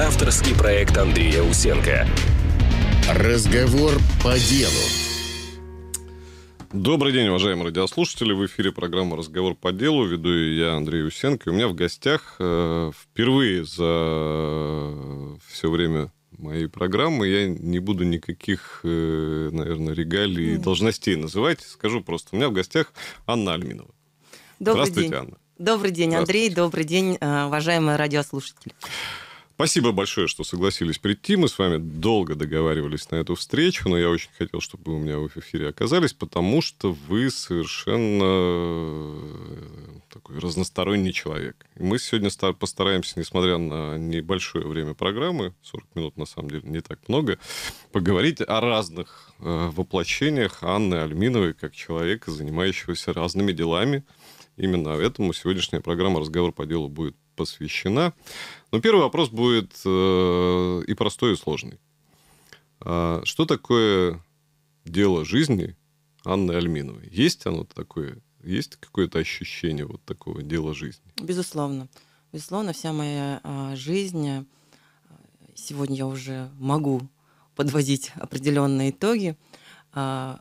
Авторский проект Андрея Усенко. Разговор по делу. Добрый день, уважаемые радиослушатели. В эфире программа «Разговор по делу». Веду я, Андрей Усенко. у меня в гостях э, впервые за все время моей программы я не буду никаких, э, наверное, регалий и mm. должностей называть. Скажу просто. У меня в гостях Анна Альминова. Добрый Здравствуйте, день. Анна. Добрый день, Андрей. Добрый день, э, уважаемые радиослушатели. Спасибо большое, что согласились прийти. Мы с вами долго договаривались на эту встречу, но я очень хотел, чтобы вы у меня в эфире оказались, потому что вы совершенно э, такой разносторонний человек. мы сегодня постараемся, несмотря на небольшое время программы, 40 минут на самом деле не так много, поговорить о разных э, воплощениях Анны Альминовой как человека, занимающегося разными делами. Именно этому сегодняшняя программа «Разговор по делу» будет посвящена. Но первый вопрос будет э, и простой, и сложный. А что такое дело жизни Анны Альминовой? Есть оно такое? Есть какое-то ощущение вот такого дела жизни? Безусловно. Безусловно, вся моя э, жизнь, а, сегодня я уже могу подводить определенные итоги, э,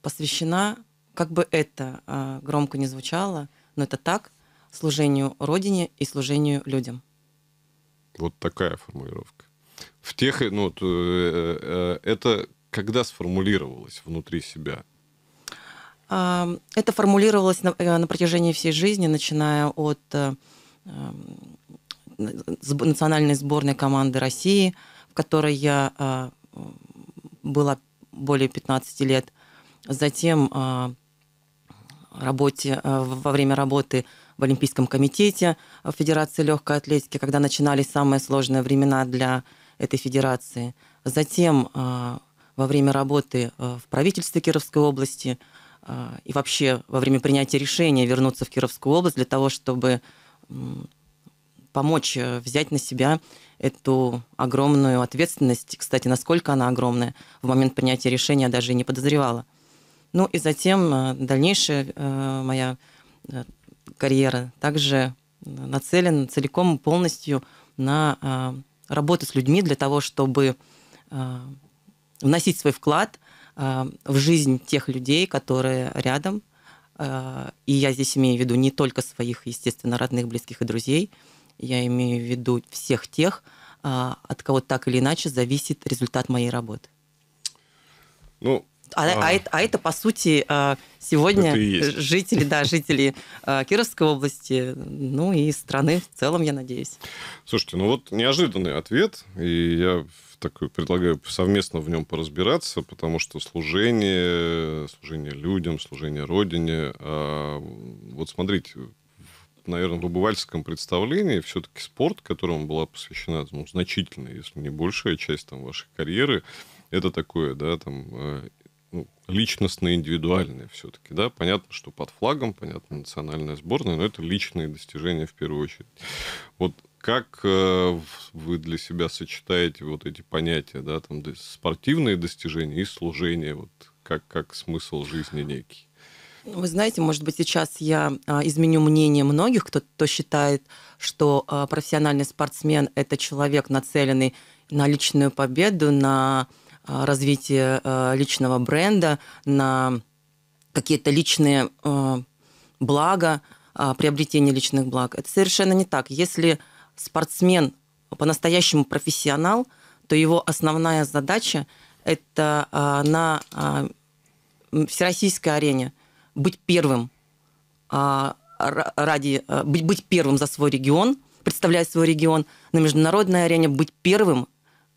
посвящена, как бы это э, громко не звучало, но это так, служению Родине и служению людям. Вот такая формулировка. В тех, ну, э, э, э, это когда сформулировалось внутри себя? Это формулировалось на, на протяжении всей жизни, начиная от национальной сборной команды России, в которой я а, была более 15 лет. Затем а, работе, во время работы в Олимпийском комитете э, в Федерации легкой атлетики, когда начинались самые сложные времена для этой федерации. Затем э, во время работы э, в правительстве Кировской области и вообще во время принятия решения вернуться в Кировскую область для того, чтобы помочь взять на себя эту огромную ответственность. Кстати, насколько она огромная, в момент принятия решения даже и не подозревала. Ну и затем дальнейшая моя карьеры также нацелен целиком и полностью на а, работу с людьми для того, чтобы а, вносить свой вклад а, в жизнь тех людей, которые рядом. И я здесь имею в виду не только своих, естественно, родных, близких и друзей. Я имею в виду всех тех, от кого так или иначе зависит результат моей работы. Ну, а, а, а, а, это, а это, по сути, а, сегодня жители, да, жители а, Кировской области, ну и страны в целом, я надеюсь. Слушайте, ну вот неожиданный ответ, и я такой предлагаю совместно в нем поразбираться, потому что служение, служение людям, служение Родине, вот смотрите, наверное, в обывательском представлении все-таки спорт, которому была посвящена ну, значительная, если не большая часть там, вашей карьеры, это такое, да, там, ну, личностные, индивидуальные все-таки, да, понятно, что под флагом, понятно, национальная сборная, но это личные достижения в первую очередь. Вот как э, вы для себя сочетаете вот эти понятия, да, там спортивные достижения и служение, вот как, как смысл жизни некий? Ну, вы знаете, может быть, сейчас я а, изменю мнение многих, кто, кто считает, что а, профессиональный спортсмен – это человек, нацеленный на личную победу, на а, развитие а, личного бренда, на какие-то личные а, блага, приобретение личных благ. Это совершенно не так. Если спортсмен по-настоящему профессионал, то его основная задача – это на всероссийской арене быть первым ради быть, быть первым за свой регион, представлять свой регион на международной арене, быть первым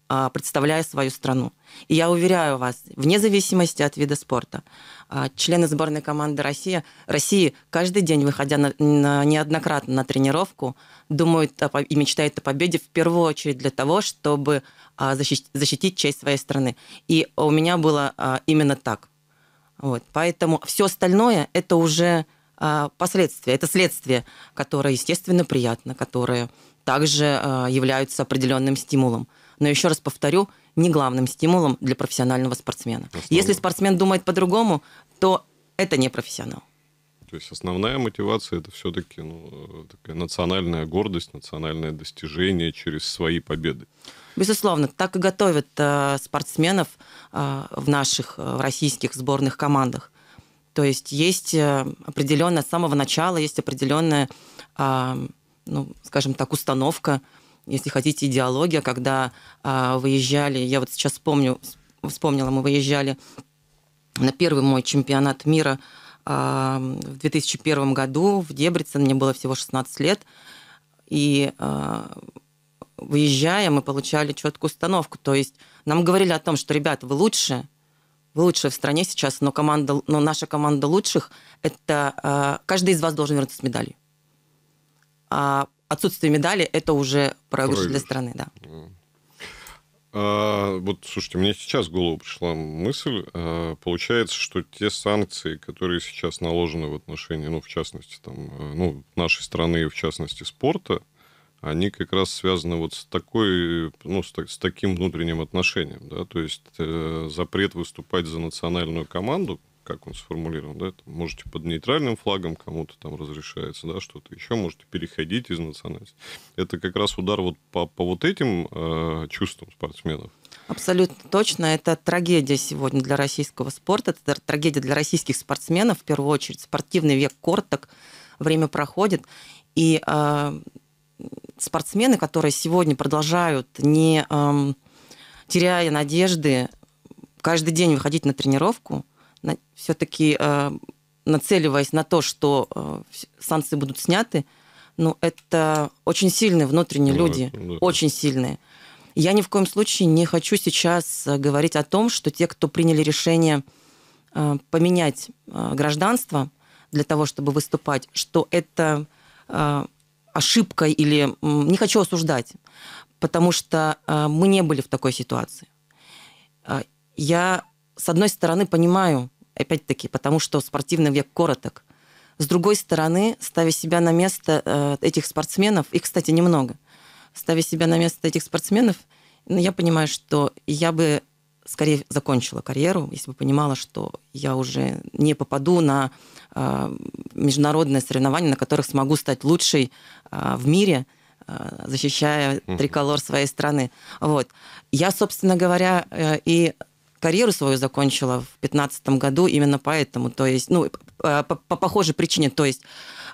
а, представляя свою страну. И я уверяю вас, вне зависимости от вида спорта, а, члены сборной команды России, России каждый день, выходя на, на, неоднократно на тренировку, думают о, и мечтают о победе в первую очередь для того, чтобы а, защитить, защитить честь своей страны. И у меня было именно так. Вот. Поэтому все остальное это уже последствия, это следствие, которое, естественно, приятно, которое также является определенным стимулом но еще раз повторю, не главным стимулом для профессионального спортсмена. Основное. Если спортсмен думает по-другому, то это не профессионал. То есть основная мотивация это все-таки ну, такая национальная гордость, национальное достижение через свои победы. Безусловно, так и готовят э, спортсменов э, в наших э, российских сборных командах. То есть есть э, определенное, с самого начала есть определенная, э, ну, скажем так, установка, если хотите, идеология, когда а, выезжали, я вот сейчас помню, вспомнила, мы выезжали на первый мой чемпионат мира а, в 2001 году в Дебрицен, мне было всего 16 лет, и а, выезжая, мы получали четкую установку, то есть нам говорили о том, что, ребята, вы лучше, вы лучшие в стране сейчас, но, команда, но наша команда лучших, это э, каждый из вас должен вернуться с медалью. А отсутствие медали – это уже проигрыш для страны, да. А, вот, слушайте, мне сейчас в голову пришла мысль. А, получается, что те санкции, которые сейчас наложены в отношении, ну, в частности, там, а, ну, нашей страны, в частности, спорта, они как раз связаны вот с такой, ну, с, так, с таким внутренним отношением, да, то есть э, запрет выступать за национальную команду, как он сформулирован, да, там, можете под нейтральным флагом кому-то там разрешается, да, что-то еще, можете переходить из национальности. Это как раз удар вот по, по вот этим э, чувствам спортсменов. Абсолютно точно. Это трагедия сегодня для российского спорта. Это трагедия для российских спортсменов в первую очередь. Спортивный век короток, время проходит. И э, спортсмены, которые сегодня продолжают, не э, теряя надежды, каждый день выходить на тренировку – все-таки э, нацеливаясь на то, что э, санкции будут сняты, ну, это очень сильные внутренние да, ну, люди, ну, да. очень сильные. Я ни в коем случае не хочу сейчас э, говорить о том, что те, кто приняли решение поменять гражданство для того, чтобы выступать, что это ошибка или... Не хочу осуждать, потому что мы не были в такой ситуации. Я с одной стороны, понимаю, опять-таки, потому что спортивный век короток. С другой стороны, ставя себя на место э, этих спортсменов, их, кстати, немного, ставя себя на место этих спортсменов, ну, я понимаю, что я бы скорее закончила карьеру, если бы понимала, что я уже не попаду на э, международные соревнования, на которых смогу стать лучшей э, в мире, защищая триколор своей страны. Вот. Я, собственно говоря, и карьеру свою закончила в 2015 году именно поэтому, то есть, ну, э, по, по похожей причине, то есть,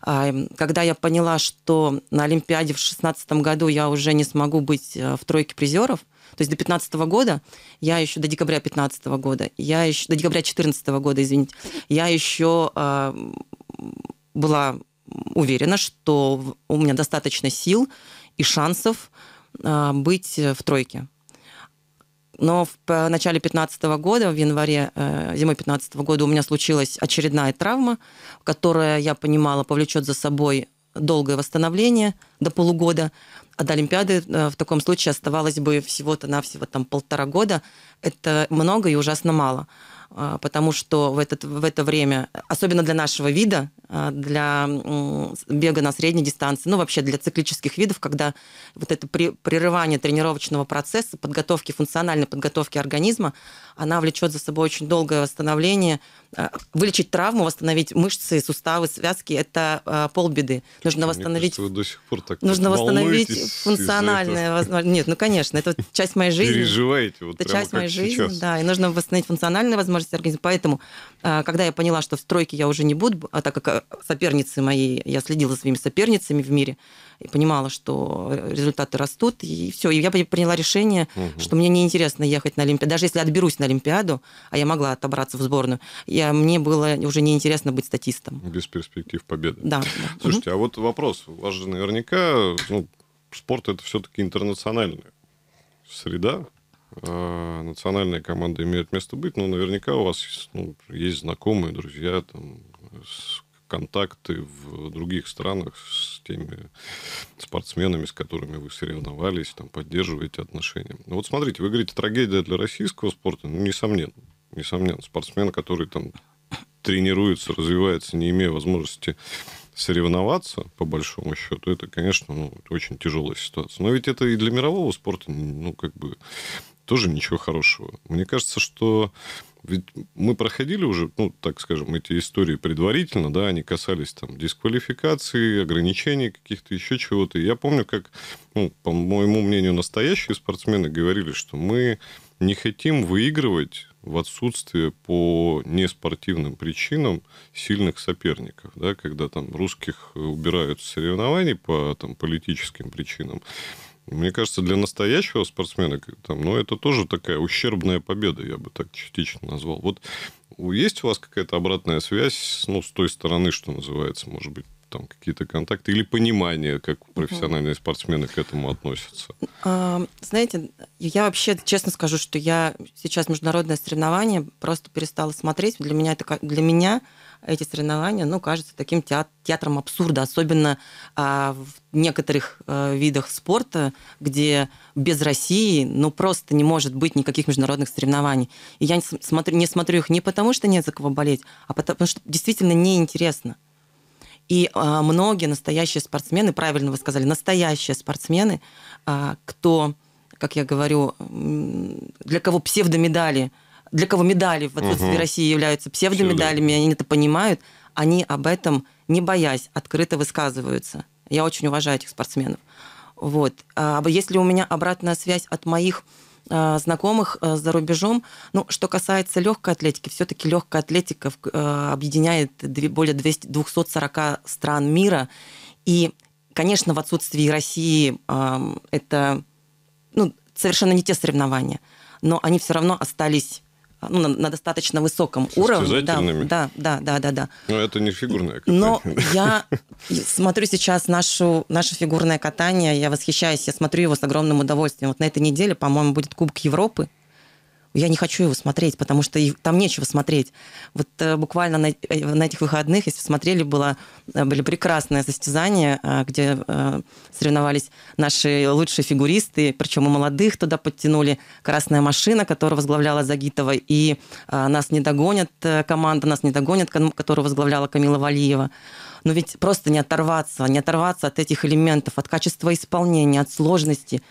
эм, когда я поняла, что на Олимпиаде в 2016 году я уже не смогу быть э, в тройке призеров, то есть до 15 года, я еще до декабря 15 года, я еще до декабря 14 года, извините, я еще эм, была уверена, что у меня достаточно сил и шансов э, быть в тройке. Но в э, начале 2015 года, в январе, э, зимой 2015 года у меня случилась очередная травма, которая, я понимала, повлечет за собой долгое восстановление до полугода. А до Олимпиады э, в таком случае оставалось бы всего-то навсего там полтора года. Это много и ужасно мало. А, потому что в, этот, в это время, особенно для нашего вида, а, для бега на средней дистанции, ну вообще для циклических видов, когда вот это прерывание тренировочного процесса, подготовки, функциональной подготовки организма, она влечет за собой очень долгое восстановление. Э, вылечить травму, восстановить мышцы, суставы, связки – это э, полбеды. Нужно восстановить... Мне кажется, вы до сих пор так Нужно восстановить функциональное... Нет, ну, конечно, это часть моей жизни. Переживаете вот Это часть моей жизни, да. И нужно восстановить функциональные возможности организма. Поэтому, э, когда я поняла, что в стройке я уже не буду, а так как соперницы мои, я следила за своими соперницами в мире, и понимала, что результаты растут, и все. И я приняла решение, угу. что мне неинтересно ехать на Олимпиаду. Даже если отберусь на Олимпиаду, а я могла отобраться в сборную, я, мне было уже неинтересно быть статистом. Без перспектив победы. Да. Слушайте, угу. а вот вопрос. У вас же наверняка ну, спорт это все-таки интернациональная среда. А национальная команда имеет место быть, но наверняка у вас ну, есть знакомые, друзья, там, с контакты в других странах с теми спортсменами, с которыми вы соревновались, там, поддерживаете отношения. Ну, вот смотрите, вы говорите, трагедия для российского спорта, ну, несомненно. Несомненно, спортсмен, который там тренируется, развивается, не имея возможности соревноваться, по большому счету, это, конечно, ну, очень тяжелая ситуация. Но ведь это и для мирового спорта, ну, как бы, тоже ничего хорошего. Мне кажется, что ведь мы проходили уже, ну, так скажем, эти истории предварительно, да, они касались там дисквалификации, ограничений каких-то, еще чего-то. я помню, как, ну, по моему мнению, настоящие спортсмены говорили, что мы не хотим выигрывать в отсутствие по неспортивным причинам сильных соперников, да, когда там русских убирают с соревнований по там, политическим причинам, мне кажется, для настоящего спортсмена, там, ну, это тоже такая ущербная победа, я бы так частично назвал. Вот есть у вас какая-то обратная связь, ну, с той стороны, что называется, может быть, там какие-то контакты или понимание, как профессиональные спортсмены к этому относятся? А, знаете, я вообще честно скажу, что я сейчас международное соревнование просто перестала смотреть. Для меня это для меня эти соревнования, ну, кажутся таким театром абсурда, особенно а, в некоторых а, видах спорта, где без России, ну, просто не может быть никаких международных соревнований. И я не смотрю, не смотрю их не потому, что не за кого болеть, а потому что действительно неинтересно. И а, многие настоящие спортсмены, правильно вы сказали, настоящие спортсмены, а, кто, как я говорю, для кого псевдомедали – для кого медали в отсутствии угу. России являются псевдомедалями, Чудо. они это понимают, они об этом, не боясь, открыто высказываются. Я очень уважаю этих спортсменов. Вот. А, а если у меня обратная связь от моих а, знакомых э, за рубежом. Ну, что касается легкой атлетики, все-таки легкая атлетика э, объединяет более 200, 240 стран мира. И, конечно, в отсутствии России это ну, совершенно не те соревнования, но они все равно остались а, ну, на, на достаточно высоком уровне. Да, да, да, да, да, да. Ну, Но это не фигурное катание. Но я смотрю сейчас нашу, наше фигурное катание, я восхищаюсь, я смотрю его с огромным удовольствием. Вот на этой неделе, по-моему, будет Кубок Европы я не хочу его смотреть, потому что там нечего смотреть. Вот э, буквально на, э, на этих выходных, если смотрели, было, э, были прекрасные состязания, где соревновались наши лучшие фигуристы, причем у молодых туда подтянули. «Красная машина», которую возглавляла Загитова, и «Нас не догонят» команда, «Нас не догонят», которую возглавляла Камила Валиева. Но ведь просто не оторваться, не оторваться от этих элементов, от качества исполнения, от сложности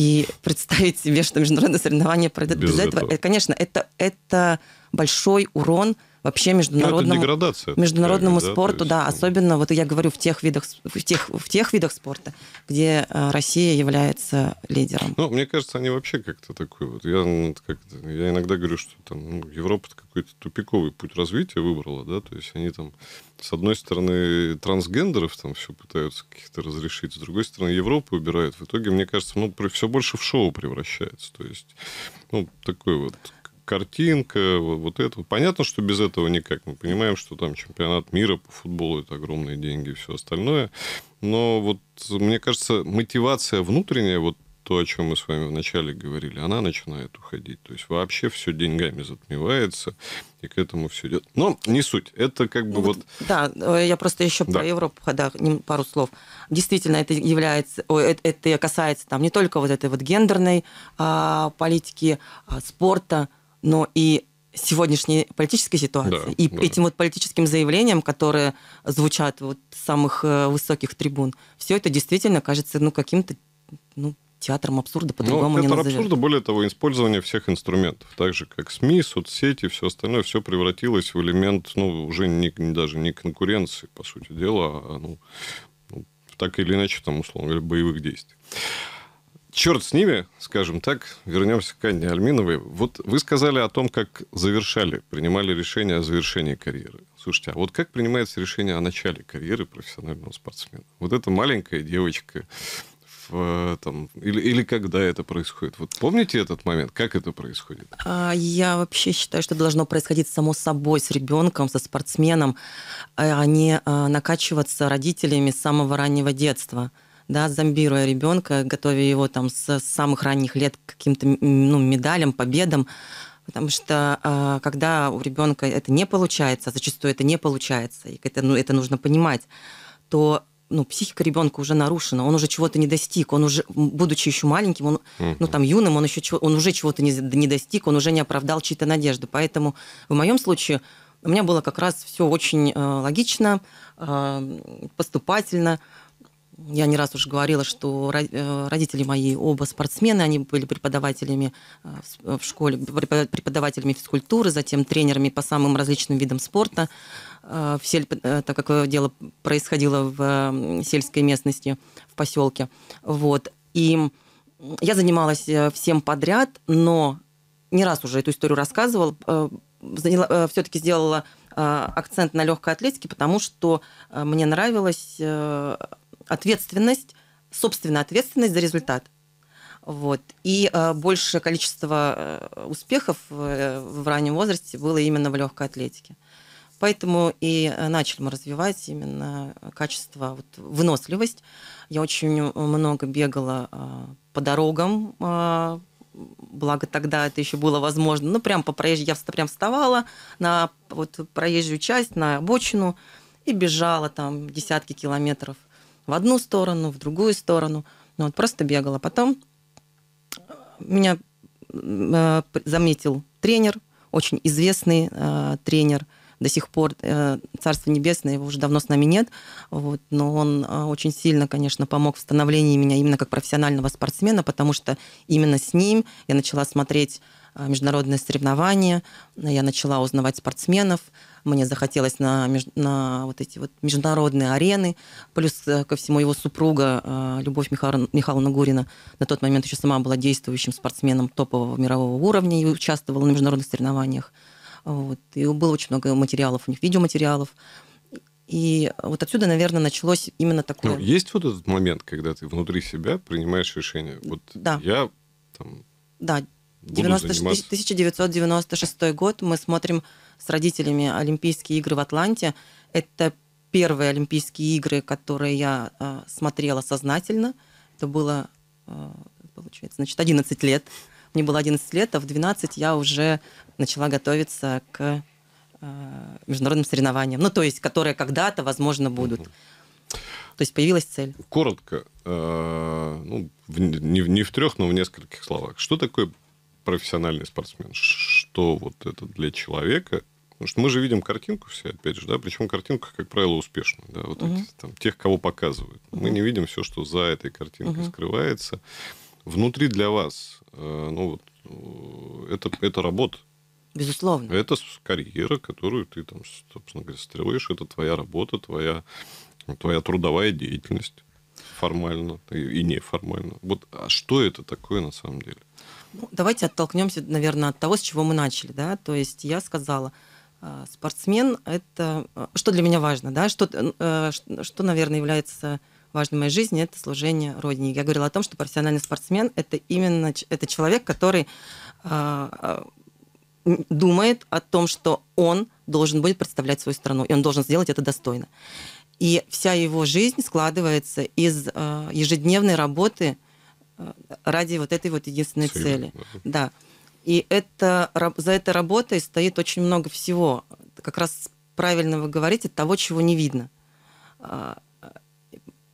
и представить себе, что международное соревнование пройдет без, без этого. этого. Э, конечно, это, это большой урон вообще ну, международному, международному спорту, да, есть... да, ну. особенно вот я говорю в тех видах, в тех, в тех видах спорта, где э, Россия является лидером. Ну, мне кажется, они вообще как-то такой вот. Я, ну, как я иногда говорю, что там ну, Европа какой-то тупиковый путь развития выбрала, да, то есть они там с одной стороны трансгендеров там все пытаются каких-то разрешить, с другой стороны Европу убирают. В итоге, мне кажется, ну все больше в шоу превращается, то есть ну такой вот картинка, вот, вот это. Понятно, что без этого никак. Мы понимаем, что там чемпионат мира по футболу – это огромные деньги и все остальное. Но вот, мне кажется, мотивация внутренняя, вот то, о чем мы с вами вначале говорили, она начинает уходить. То есть вообще все деньгами затмевается, и к этому все идет. Но не суть. Это как бы ну, вот... Да, э, я просто еще да. про Европу да, пару слов. Действительно, это является, э, это касается там не только вот этой вот гендерной а, политики, а, спорта, но и сегодняшней политической ситуации да, и да. этим вот политическим заявлениям, которые звучат вот с самых э, высоких трибун, все это действительно кажется ну каким-то ну театром абсурда ну, по-другому ну, не назовешь. абсурда, более того, использование всех инструментов, так же как СМИ, соцсети, все остальное, все превратилось в элемент, ну уже не, даже не конкуренции по сути дела, а ну, ну так или иначе там условно говоря, боевых действий. Черт с ними, скажем так, вернемся к Анне Альминовой. Вот вы сказали о том, как завершали, принимали решение о завершении карьеры. Слушайте, а вот как принимается решение о начале карьеры профессионального спортсмена? Вот эта маленькая девочка, там, или, или когда это происходит? Вот помните этот момент, как это происходит? А, я вообще считаю, что должно происходить само собой с ребенком, со спортсменом, а, а не а, накачиваться родителями с самого раннего детства да, зомбируя ребенка, готовя его там с самых ранних лет к каким-то ну, медалям, победам. Потому что а, когда у ребенка это не получается, зачастую это не получается, и это, ну, это нужно понимать, то ну, психика ребенка уже нарушена, он уже чего-то не достиг, он уже, будучи еще маленьким, он, ну, там, юным, он, еще, он уже чего-то не, не достиг, он уже не оправдал чьи-то надежды. Поэтому в моем случае у меня было как раз все очень э, логично, э, поступательно, я не раз уже говорила, что э, родители мои оба спортсмены, они были преподавателями э, в школе, преподавателями физкультуры, затем тренерами по самым различным видам спорта, э, в сель... так как дело происходило в сельской местности, в поселке. Вот. И я занималась всем подряд, но не раз уже эту историю рассказывал, все-таки сделала акцент на легкой атлетике, потому что мне нравилось ответственность, собственная ответственность за результат. Вот. И э, большее количество э, успехов э, в раннем возрасте было именно в легкой атлетике. Поэтому и э, начали мы развивать именно качество, вот, выносливость. Я очень много бегала э, по дорогам, э, благо тогда это еще было возможно. Ну, прям по проезжей, я прям вставала на вот, проезжую часть, на обочину и бежала там десятки километров – в одну сторону, в другую сторону. Ну, вот просто бегала. Потом э, меня э, заметил тренер, очень известный э, тренер, до сих пор э, Царство Небесное, его уже давно с нами нет, вот, но он э, очень сильно, конечно, помог в становлении меня именно как профессионального спортсмена, потому что именно с ним я начала смотреть Э, международные соревнования, я начала узнавать спортсменов, мне захотелось на, на вот эти вот международные арены, плюс э, ко всему его супруга э, Любовь Михайловна Гурина на тот момент еще сама была действующим спортсменом топового мирового уровня и участвовала на международных соревнованиях. Вот. И было очень много материалов, у них видеоматериалов. И вот отсюда, наверное, началось именно такое. Ну, есть вот этот момент, когда ты внутри себя принимаешь решение. Вот да. я там. Да, 90, 1996 год мы смотрим с родителями Олимпийские игры в Атланте. Это первые Олимпийские игры, которые я э, смотрела сознательно. Это было, э, получается, значит, 11 лет. Мне было 11 лет, а в 12 я уже начала готовиться к э, международным соревнованиям. Ну, то есть, которые когда-то, возможно, будут. То есть появилась цель. Коротко, э, ну, в, не, не в трех, но в нескольких словах. Что такое профессиональный спортсмен, что вот это для человека, Потому что мы же видим картинку все, опять же, да, причем картинка, как правило, успешная, да, вот угу. эти, там, тех, кого показывают. Угу. Мы не видим все, что за этой картинкой угу. скрывается. Внутри для вас, э, ну вот, э, это, это работа. Безусловно. Это карьера, которую ты там, собственно говоря, строишь, это твоя работа, твоя, твоя трудовая деятельность формально и неформально. Вот а что это такое на самом деле? Ну, давайте оттолкнемся, наверное, от того, с чего мы начали. Да? То есть я сказала, э, спортсмен — это... Э, что для меня важно? Да? Э, что, что, наверное, является важной в моей жизни — это служение Родине. Я говорила о том, что профессиональный спортсмен — это именно это человек, который думает о том, что он должен будет представлять свою страну, и он должен сделать это достойно. И вся его жизнь складывается из э, ежедневной работы э, ради вот этой вот единственной цели. цели. Да. И это, за этой работой стоит очень много всего. Как раз правильно вы говорите, того, чего не видно. А, э,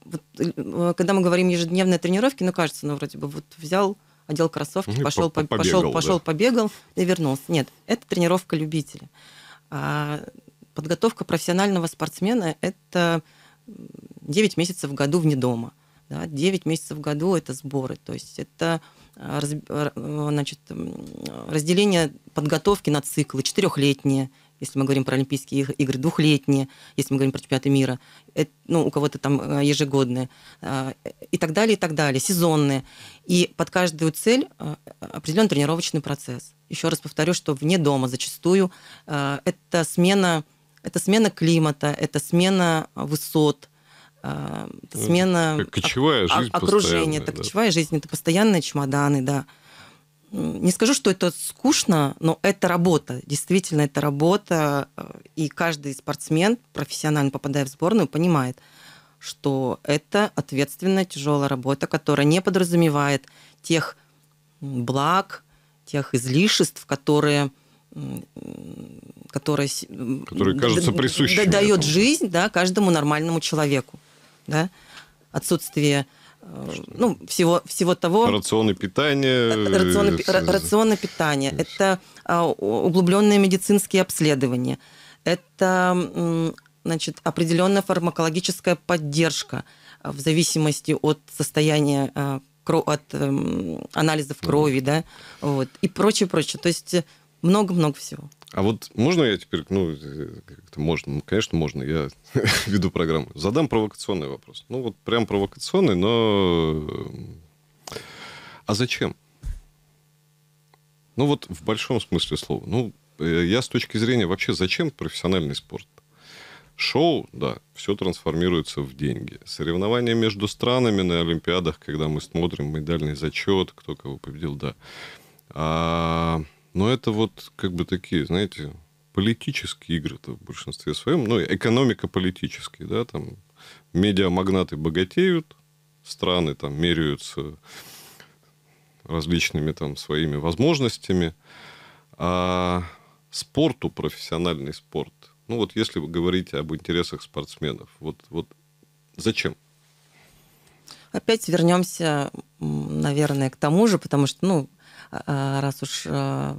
вот, э, когда мы говорим ежедневные тренировки, ну кажется, ну вроде бы вот взял, одел кроссовки, ну, пошел, побегал, пошел, да. пошел, побегал и вернулся. Нет, это тренировка любителя. А, Подготовка профессионального спортсмена – это 9 месяцев в году вне дома. Да, 9 месяцев в году – это сборы. То есть это а, а, значит, разделение подготовки на циклы, четырехлетние, если мы говорим про Олимпийские игры, двухлетние, если мы говорим про чемпионаты мира, это, ну, у кого-то там а, ежегодные, и так далее, и так далее, сезонные. И под каждую цель определен тренировочный процесс. Еще раз повторю, что вне дома зачастую это смена это смена климата, это смена а, высот, а, это ну, смена кочевая жизнь окружения. Это да. кочевая жизнь, это постоянные чемоданы, да. Не скажу, что это скучно, но это работа. Действительно, это работа. А, и каждый спортсмен, профессионально попадая в сборную, понимает, что это ответственная, тяжелая работа, которая не подразумевает тех благ, тех излишеств, которые который, который кажется присущим дает этому. жизнь да, каждому нормальному человеку. Да? Отсутствие э, ну, всего, всего того... Рационное питания Рационное, э... рационное питание. Э, это а, углубленные медицинские обследования. Это значит, определенная фармакологическая поддержка э, в зависимости от состояния от эм, анализов крови, да, вот, и прочее, прочее. То есть много-много всего. А вот можно я теперь, ну, как-то можно, ну, конечно, можно, я веду программу. Задам провокационный вопрос. Ну, вот прям провокационный, но... А зачем? Ну, вот в большом смысле слова. Ну, э, я с точки зрения вообще, зачем профессиональный спорт? Шоу, да, все трансформируется в деньги. Соревнования между странами на Олимпиадах, когда мы смотрим медальный зачет, кто кого победил, да. А но это вот как бы такие, знаете, политические игры-то в большинстве своем. Ну, экономика политические, да, там медиамагнаты богатеют, страны там меряются различными там своими возможностями. А спорту, профессиональный спорт, ну вот если вы говорите об интересах спортсменов, вот, вот зачем? Опять вернемся, наверное, к тому же, потому что, ну, а, раз уж а,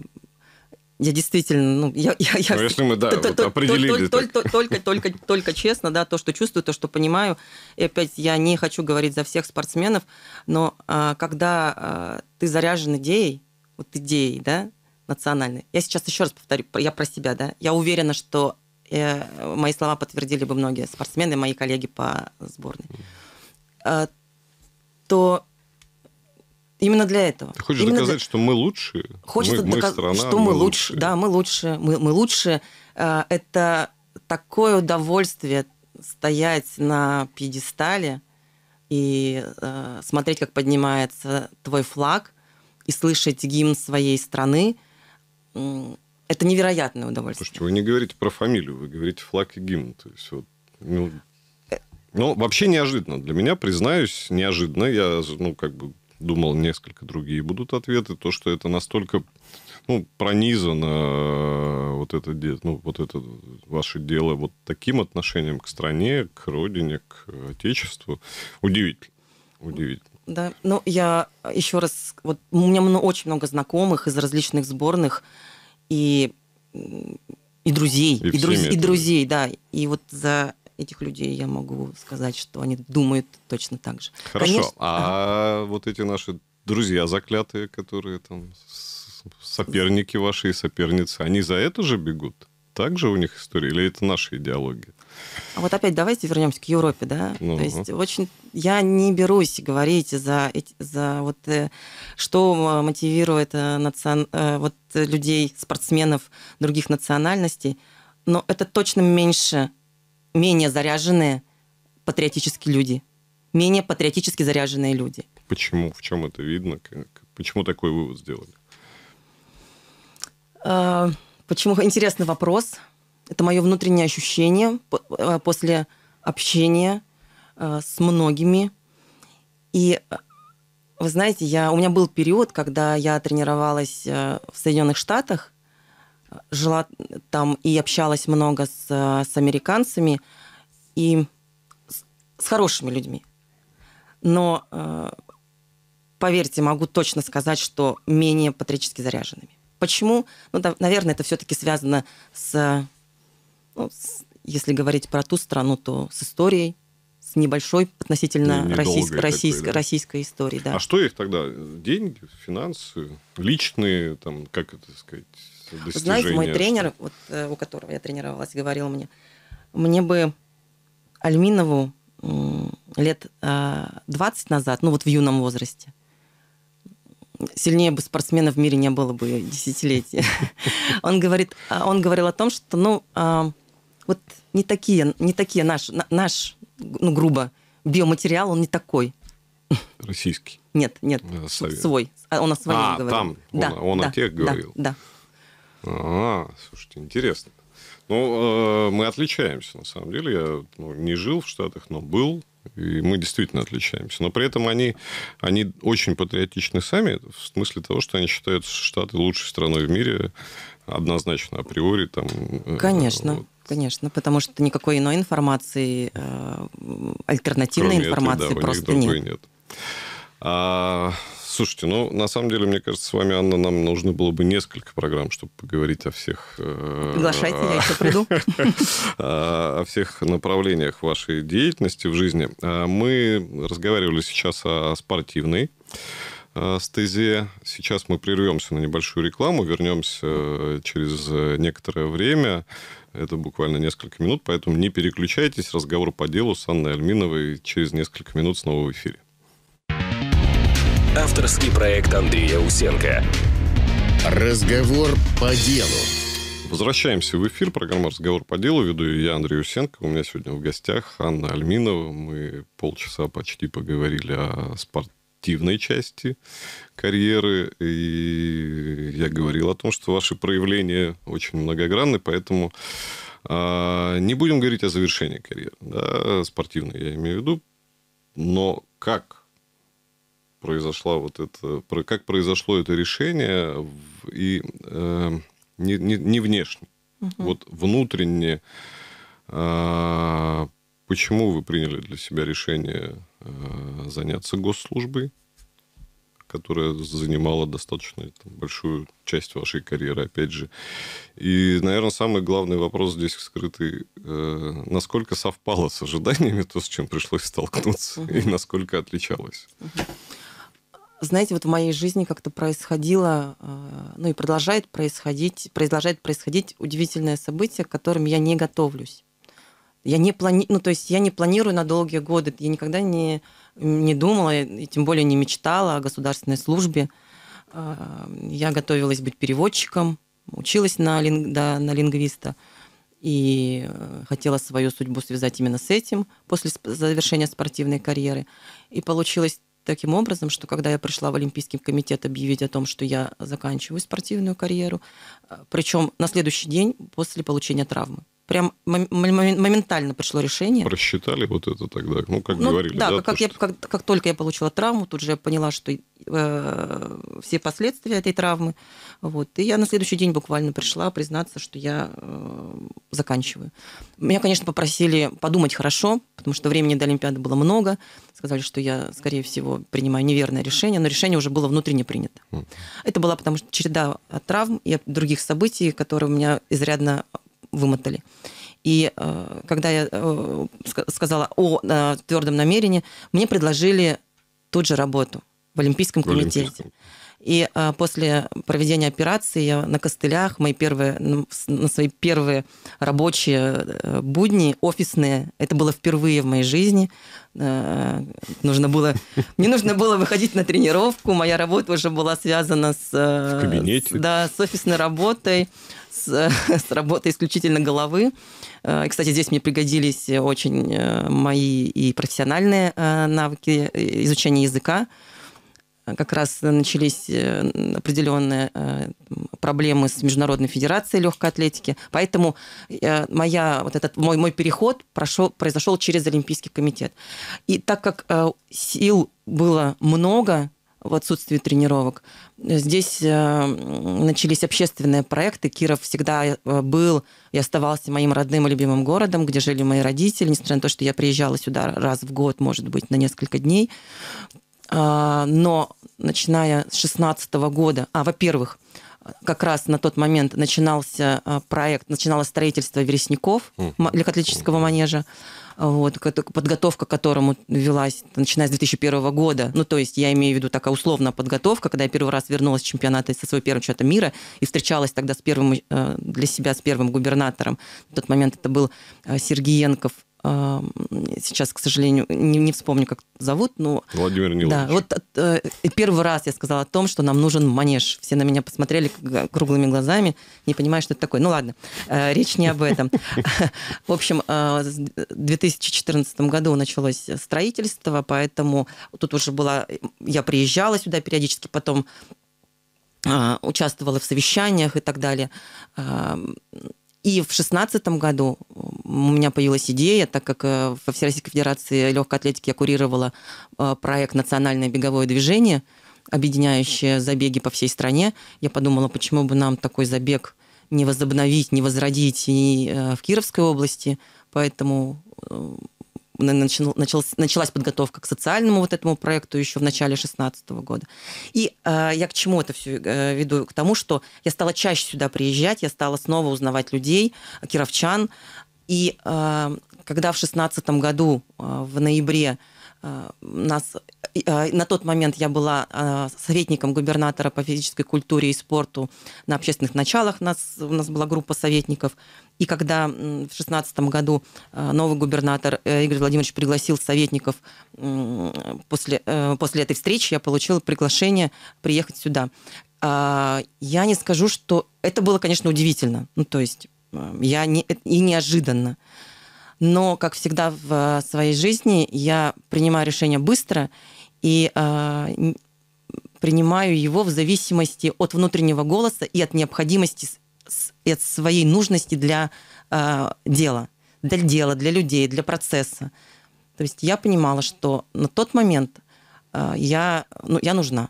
я действительно, ну, я... я, я ну, если мы, да, то, вот определили. То, то, только, только, только честно, да, то, что чувствую, то, что понимаю. И опять я не хочу говорить за всех спортсменов, но а, когда а, ты заряжен идеей, вот идеей, да, национальной. Я сейчас еще раз повторю, я про себя, да. Я уверена, что э, мои слова подтвердили бы многие спортсмены, мои коллеги по сборной. А, то Именно для этого. Ты хочешь Именно доказать, для... что мы лучше? Хочется мы, доказ... мы страна, что мы, мы лучше. лучше. Да, мы лучше. Мы, мы лучше. Э, это такое удовольствие стоять на пьедестале и э, смотреть, как поднимается твой флаг, и слышать гимн своей страны. Это невероятное удовольствие. Слушайте, вы не говорите про фамилию, вы говорите флаг и гимн. То есть вот, ну, э, ну, вообще неожиданно. Для меня, признаюсь, неожиданно. Я, ну, как бы думал, несколько другие будут ответы, то, что это настолько ну, пронизано э, вот это, ну, вот это ваше дело вот таким отношением к стране, к родине, к отечеству. Удивительно. Удивительно. Да, ну я еще раз, вот у меня очень много знакомых из различных сборных и и друзей, и, и, друз, и друзей, да. И вот за этих людей, я могу сказать, что они думают точно так же. Хорошо. Конечно... А вот эти наши друзья заклятые, которые там соперники ваши и соперницы, они за это же бегут? Также у них история? Или это наши идеологии? А вот опять давайте вернемся к Европе, да? Ну, То есть очень я не берусь говорить за за вот э, что мотивирует э, национ, э, вот людей спортсменов других национальностей, но это точно меньше менее заряженные патриотические люди, менее патриотически заряженные люди. Почему? В чем это видно? Почему такой вывод сделали? А, почему? Интересный вопрос. Это мое внутреннее ощущение а, после общения а, с многими. И вы знаете, я, у меня был период, когда я тренировалась э, в Соединенных Штатах, жила там и общалась много с, с американцами и с, с хорошими людьми. Но, э, поверьте, могу точно сказать, что менее патриотически заряженными. Почему? Ну, да, наверное, это все-таки связано с, ну, с, если говорить про ту страну, то с историей, с небольшой относительно ну, российск, российск, да. российской истории. Да. А что их тогда? Деньги, финансы, личные, там, как это сказать? достижения? Знаете, мой тренер, вот, э, у которого я тренировалась, говорил мне, мне бы Альминову лет 20 э, назад, ну вот в юном возрасте, сильнее бы спортсмена в мире не было бы десятилетия. Он говорит, э, он говорил о том, что, ну, вот не такие, не такие наш, наш, ну, грубо, биоматериал, он не такой. Российский? Нет, нет, да, свой. А он о своем а, говорил. там, он, да, он да, о тех говорил. Да, да. А, слушайте, интересно. Ну, э, мы отличаемся, на самом деле. Я ну, не жил в Штатах, но был, и мы действительно отличаемся. Но при этом они, они очень патриотичны сами, в смысле того, что они считают Штаты лучшей страной в мире, однозначно, априори. Там, э, Конечно. Вот. Конечно, потому что никакой иной информации, э, альтернативной Кроме информации этого, да, просто нет. нет. А, слушайте, ну, на самом деле, мне кажется, с вами, Анна, нам нужно было бы несколько программ, чтобы поговорить о всех... Э, Приглашайте, я еще приду. О всех направлениях вашей деятельности в жизни. А, мы разговаривали сейчас о спортивной э, стезе. Сейчас мы прервемся на небольшую рекламу, вернемся э, через некоторое время. Это буквально несколько минут, поэтому не переключайтесь. Разговор по делу с Анной Альминовой через несколько минут снова в эфире. Авторский проект Андрея Усенко. Разговор по делу. Возвращаемся в эфир. Программа «Разговор по делу». Веду я, Андрей Усенко. У меня сегодня в гостях Анна Альминова. Мы полчаса почти поговорили о спортивной части карьеры. И я говорил о том, что ваши проявления очень многогранны, поэтому а, не будем говорить о завершении карьеры да, спортивной, я имею в виду. Но как произошла вот это, как произошло это решение и э, не, не, не внешне, угу. вот внутренне. Э, почему вы приняли для себя решение э, заняться госслужбой, которая занимала достаточно там, большую часть вашей карьеры, опять же. И, наверное, самый главный вопрос здесь скрытый, э, насколько совпало с ожиданиями то, с чем пришлось столкнуться, uh и насколько отличалось. uh знаете, вот в моей жизни как-то происходило, э, ну и продолжает происходить, продолжает происходить удивительное событие, к которым я не готовлюсь. Я не плани... ну, то есть я не планирую на долгие годы, я никогда не, не думала, и тем более не мечтала о государственной службе. Э, я готовилась быть переводчиком, училась на, линг... да, на лингвиста и э, хотела свою судьбу связать именно с этим после завершения спортивной карьеры. И получилось таким образом, что когда я пришла в Олимпийский комитет объявить о том, что я заканчиваю спортивную карьеру, э, причем на следующий день после получения травмы прям моментально пришло решение. Просчитали вот это тогда, ну, как ну, говорили. Да, да как, то, я, что... как, как только я получила травму, тут же я поняла, что э, все последствия этой травмы. Вот. И я на следующий день буквально пришла признаться, что я э, заканчиваю. Меня, конечно, попросили подумать хорошо, потому что времени до Олимпиады было много. Сказали, что я, скорее всего, принимаю неверное решение, но решение уже было внутренне принято. Mm. Это была потому что череда травм и других событий, которые у меня изрядно вымотали. И э, когда я э, сказала о э, твердом намерении, мне предложили тут же работу в Олимпийском комитете. В Олимпийском. И а, после проведения операции я на костылях, мои первые, на свои первые рабочие э, будни, офисные, это было впервые в моей жизни. Э, нужно было, мне нужно было выходить на тренировку, моя работа уже была связана с, э, в кабинете. с, да, с офисной работой, с, с работой исключительно головы. И, кстати, здесь мне пригодились очень мои и профессиональные навыки изучения языка. А, как раз начались э, определенные э, проблемы с Международной Федерацией легкой атлетики. Поэтому э, моя, вот этот, мой, мой переход прошел, произошел через Олимпийский комитет. И так как сил было много, в отсутствии тренировок. Здесь начались общественные проекты. Киров всегда был и оставался моим родным и любимым городом, где жили мои родители, несмотря на то, что я приезжала сюда раз в год, может быть, на несколько дней. А, но начиная с 2016 года, а, во-первых, как раз на тот момент начинался а, проект, начиналось строительство вересников легкоатлетического манежа, вот, подготовка к которому велась, начиная с 2001 года. Ну, то есть я имею в виду такая условная подготовка, когда я первый раз вернулась с чемпионата со своего первого чемпионата мира и встречалась тогда с первым, э, для себя с первым губернатором. В тот момент это был э, Сергеенков Эм, сейчас, к сожалению, не, не вспомню, как зовут, но... Владимир Нилович. Да, вот э, первый раз я сказала о том, что нам нужен манеж. Все на меня посмотрели круглыми глазами, не понимая, что это такое. Ну ладно, э, речь не об этом. В общем, э, в 2014 году началось строительство, поэтому тут уже была... Я приезжала сюда периодически, потом э, участвовала в совещаниях и так далее. Эм, и в 2016 году у меня появилась идея, так как э, во Всероссийской Федерации легкой атлетики я курировала э, проект «Национальное беговое движение», объединяющее забеги по всей стране. Я подумала, почему бы нам такой забег не возобновить, не возродить и э, в Кировской области. Поэтому началась, началась подготовка к социальному вот этому проекту еще в начале 2016 года. И э, я к чему это все э, веду? К тому, что я стала чаще сюда приезжать, я стала снова узнавать людей, кировчан. И э, когда в 2016 году, э, в ноябре, Э, нас э, на тот момент я была э, советником губернатора по физической культуре и спорту на общественных началах. У нас, у нас была группа советников. И когда в 2016 году новый губернатор Игорь Владимирович пригласил советников после, после этой встречи, я получила приглашение приехать сюда. А, я не скажу, что это было, конечно, удивительно. Ну, то есть я не... и неожиданно. Но, как всегда в э, своей жизни, я принимаю решение быстро и э, принимаю его в зависимости от внутреннего голоса и от необходимости, и от своей нужности для э, дела, для дела, для людей, для процесса. То есть я понимала, что на тот момент э, я, ну, я нужна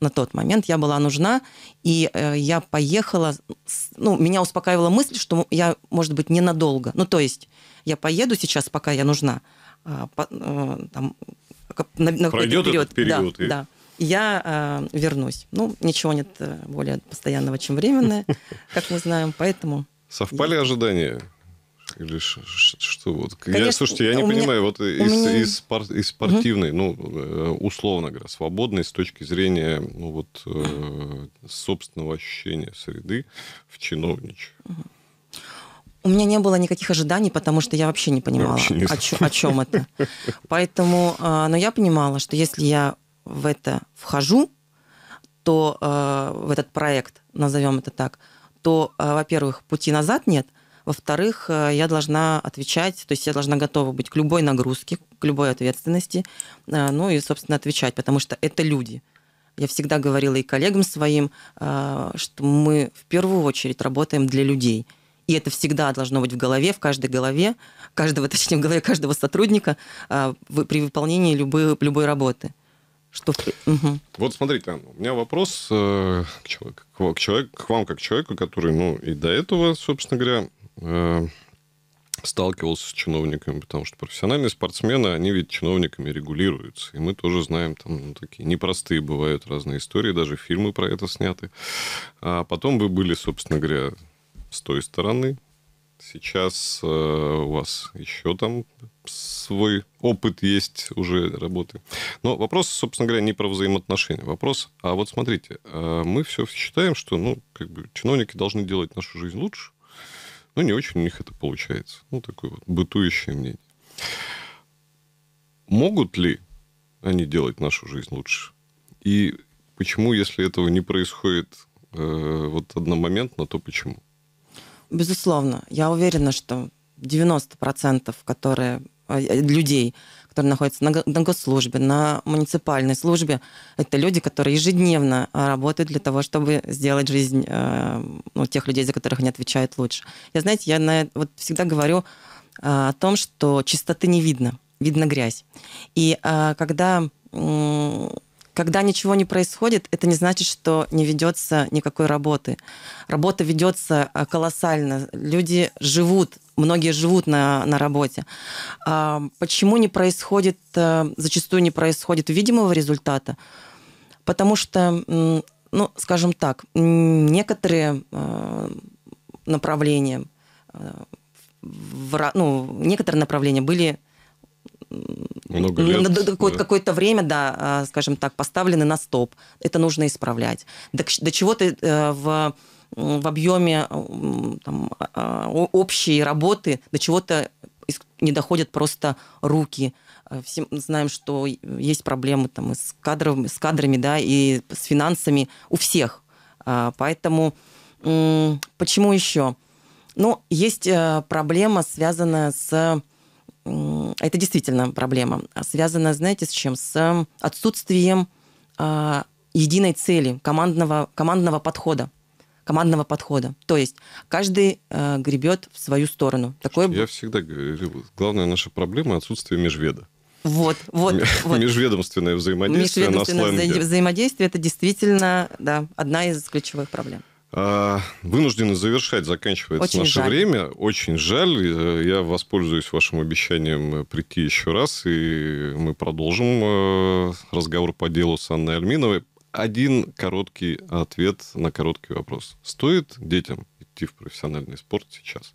на тот момент я была нужна, и э, я поехала, с, ну, меня успокаивала мысль, что я, может быть, ненадолго, ну, то есть я поеду сейчас, пока я нужна, э, по, э, там, на, на Пройдет период, этот период. Да, и... да. Я э, вернусь. Ну, ничего нет э, более постоянного, чем временное, как мы знаем, поэтому... Совпали ожидания? Или ш, ш, что? Вот, Конечно, я, слушайте, я не меня, понимаю, вот из, меня... из, спор, из спортивной, угу. ну, э, условно говоря, свободной с точки зрения ну, вот, э, собственного ощущения среды в чиновничьей. У меня не было никаких ожиданий, потому что я вообще не понимала, вообще не о, чё, о чем это. Поэтому, а, но я понимала, что если я в это вхожу, то э, в этот проект, назовем это так, то, э, во-первых, пути назад нет, во-вторых, э, я должна отвечать, то есть я должна готова быть к любой нагрузке, к любой ответственности, э, ну и, собственно, отвечать, потому что это люди. Я всегда говорила и коллегам своим, э, что мы в первую очередь работаем для людей. И это всегда должно быть в голове, в каждой голове, каждого, точнее, в голове каждого сотрудника при выполнении любой, любой работы. Что... Угу. Вот смотрите, Анна, у меня вопрос э, к, человеку, к, человек, к вам как человеку, который, ну, и до этого, собственно говоря, Э, сталкивался с чиновниками, потому что профессиональные спортсмены, они ведь чиновниками регулируются. И мы тоже знаем, там ну, такие непростые бывают разные истории, даже фильмы про это сняты. А потом вы были, собственно говоря, с той стороны. Сейчас э, у вас еще там свой опыт есть уже работы. Но вопрос, собственно говоря, не про взаимоотношения. Вопрос, а вот смотрите, э, мы все считаем, что ну, как бы, чиновники должны делать нашу жизнь лучше, ну, не очень у них это получается. Ну, такое вот бытующее мнение. Могут ли они делать нашу жизнь лучше? И почему, если этого не происходит э, вот одномоментно, то почему? Безусловно. Я уверена, что 90%, которые э, э, людей, которые находятся на, на госслужбе, на муниципальной службе, это люди, которые ежедневно а, работают для того, чтобы сделать жизнь э, ну, тех людей, за которых они отвечают лучше. Я, знаете, я на, вот всегда говорю э, о том, что чистоты не видно, видно грязь. И э, когда... Э, когда ничего не происходит, это не значит, что не ведется никакой работы. Работа ведется колоссально. Люди живут многие живут на, на работе. А почему не происходит, э, зачастую не происходит видимого результата? Потому что, ну, скажем так, некоторые э, направления, э, ну, некоторые направления были На какое-то, да. какое-то время, да, скажем так, поставлены на стоп. Это нужно исправлять. До, до чего ты в в объеме там, а, общей работы до чего-то не доходят просто руки. А, все знаем, что есть проблемы там, и с, кадрами, с кадрами, да, и с финансами у всех. А, поэтому почему еще? Ну, есть э, проблема, связанная с... Это действительно проблема, связанная, знаете, с чем? С отсутствием единой цели, командного, командного подхода командного подхода. То есть каждый э, гребет в свою сторону. Такое... Я всегда говорю, главная наша проблема отсутствие межведа. Вот, вот, вот. Межведомственное взаимодействие Межведомственное на вза- взаимодействие – это действительно да, одна из ключевых проблем. А, вынуждены завершать, заканчивается Очень наше жаль. время. Очень жаль. Э, я воспользуюсь вашим обещанием э, прийти еще раз, и мы продолжим э, разговор по делу с Анной Альминовой один короткий ответ на короткий вопрос. Стоит детям идти в профессиональный спорт сейчас?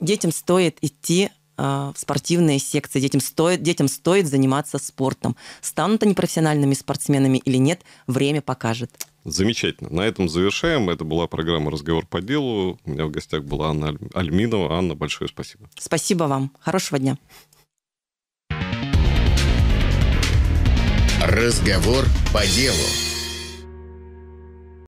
Детям стоит идти а, в спортивные секции. Детям стоит, детям стоит заниматься спортом. Станут они профессиональными спортсменами или нет, время покажет. Замечательно. На этом завершаем. Это была программа «Разговор по делу». У меня в гостях была Анна Альминова. Анна, большое спасибо. Спасибо вам. Хорошего дня. Разговор по делу.